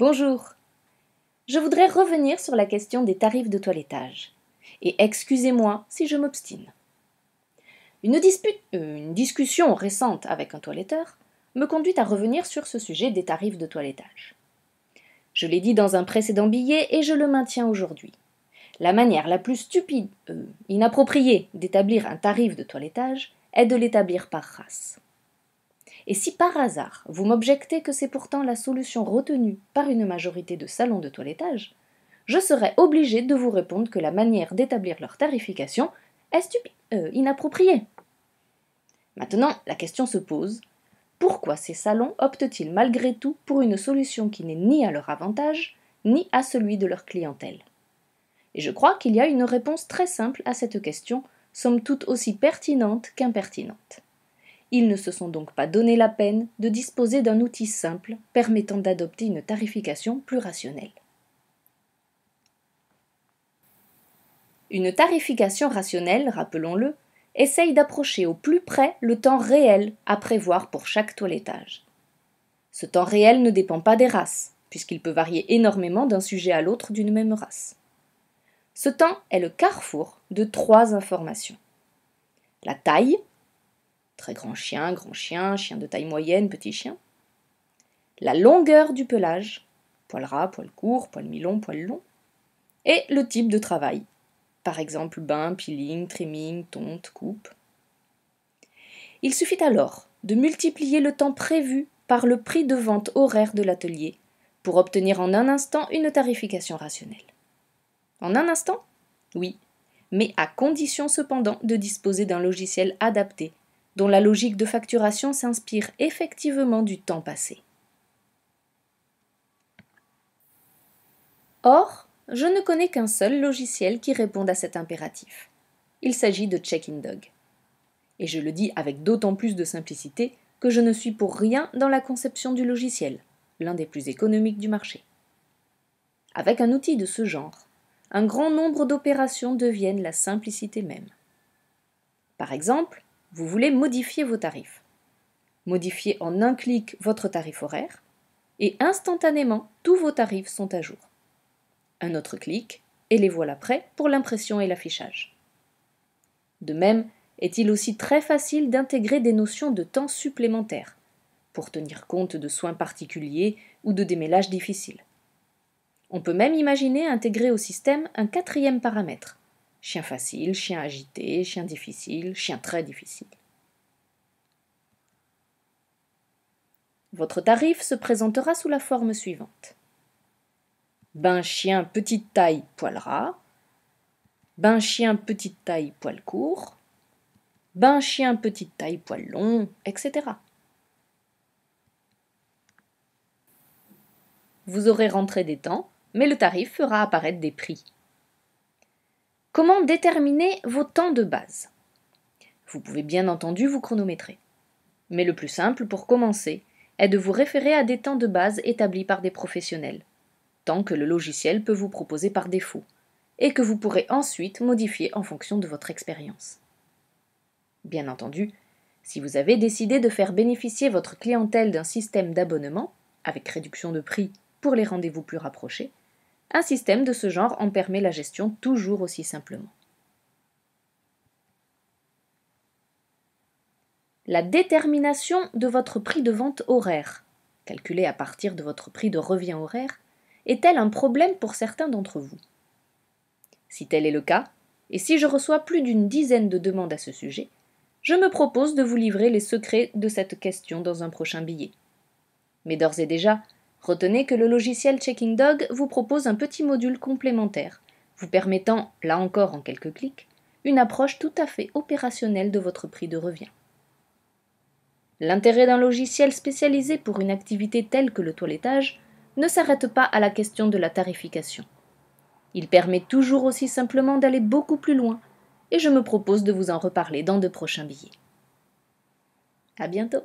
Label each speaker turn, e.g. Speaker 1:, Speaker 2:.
Speaker 1: Bonjour. Je voudrais revenir sur la question des tarifs de toilettage. Et excusez-moi si je m'obstine. Euh, une, discussion récente avec un toiletteur me conduit à revenir sur ce sujet des tarifs de toilettage. Je l'ai dit dans un précédent billet et je le maintiens aujourd'hui. La manière la plus stupide, euh, inappropriée d'établir un tarif de toilettage est de l'établir par race. Et si par hasard vous m'objectez que c'est pourtant la solution retenue par une majorité de salons de toilettage, je serais obligé de vous répondre que la manière d'établir leur tarification est euh, inappropriée. Maintenant, la question se pose pourquoi ces salons optent-ils malgré tout pour une solution qui n'est ni à leur avantage, ni à celui de leur clientèle Et je crois qu'il y a une réponse très simple à cette question, somme toute aussi pertinente qu'impertinente. Ils ne se sont donc pas donné la peine de disposer d'un outil simple permettant d'adopter une tarification plus rationnelle. Une tarification rationnelle, rappelons-le, essaye d'approcher au plus près le temps réel à prévoir pour chaque toilettage. Ce temps réel ne dépend pas des races, puisqu'il peut varier énormément d'un sujet à l'autre d'une même race. Ce temps est le carrefour de trois informations. La taille, Très grand chien, grand chien, chien de taille moyenne, petit chien. La longueur du pelage, poil ras, poil court, poil mi-long, poil long. Et le type de travail, par exemple bain, peeling, trimming, tonte, coupe. Il suffit alors de multiplier le temps prévu par le prix de vente horaire de l'atelier pour obtenir en un instant une tarification rationnelle. En un instant Oui, mais à condition cependant de disposer d'un logiciel adapté dont la logique de facturation s'inspire effectivement du temps passé. Or, je ne connais qu'un seul logiciel qui réponde à cet impératif. Il s'agit de in Dog. Et je le dis avec d'autant plus de simplicité que je ne suis pour rien dans la conception du logiciel, l'un des plus économiques du marché. Avec un outil de ce genre, un grand nombre d'opérations deviennent la simplicité même. Par exemple, vous voulez modifier vos tarifs. Modifiez en un clic votre tarif horaire et instantanément tous vos tarifs sont à jour. Un autre clic et les voilà prêts pour l'impression et l'affichage. De même, est-il aussi très facile d'intégrer des notions de temps supplémentaire pour tenir compte de soins particuliers ou de démêlages difficiles. On peut même imaginer intégrer au système un quatrième paramètre, Chien facile, chien agité, chien difficile, chien très difficile. Votre tarif se présentera sous la forme suivante. Bain chien petite taille poil ras, bain chien petite taille poil court, bain chien petite taille poil long, etc. Vous aurez rentré des temps, mais le tarif fera apparaître des prix. Comment déterminer vos temps de base Vous pouvez bien entendu vous chronométrer. Mais le plus simple pour commencer est de vous référer à des temps de base établis par des professionnels, tant que le logiciel peut vous proposer par défaut, et que vous pourrez ensuite modifier en fonction de votre expérience. Bien entendu, si vous avez décidé de faire bénéficier votre clientèle d'un système d'abonnement, avec réduction de prix pour les rendez-vous plus rapprochés, un système de ce genre en permet la gestion toujours aussi simplement. La détermination de votre prix de vente horaire, calculé à partir de votre prix de revient horaire, est-elle un problème pour certains d'entre vous Si tel est le cas, et si je reçois plus d'une dizaine de demandes à ce sujet, je me propose de vous livrer les secrets de cette question dans un prochain billet. Mais d'ores et déjà, Retenez que le logiciel Checking Dog vous propose un petit module complémentaire, vous permettant, là encore en quelques clics, une approche tout à fait opérationnelle de votre prix de revient. L'intérêt d'un logiciel spécialisé pour une activité telle que le toilettage ne s'arrête pas à la question de la tarification. Il permet toujours aussi simplement d'aller beaucoup plus loin, et je me propose de vous en reparler dans de prochains billets. À bientôt!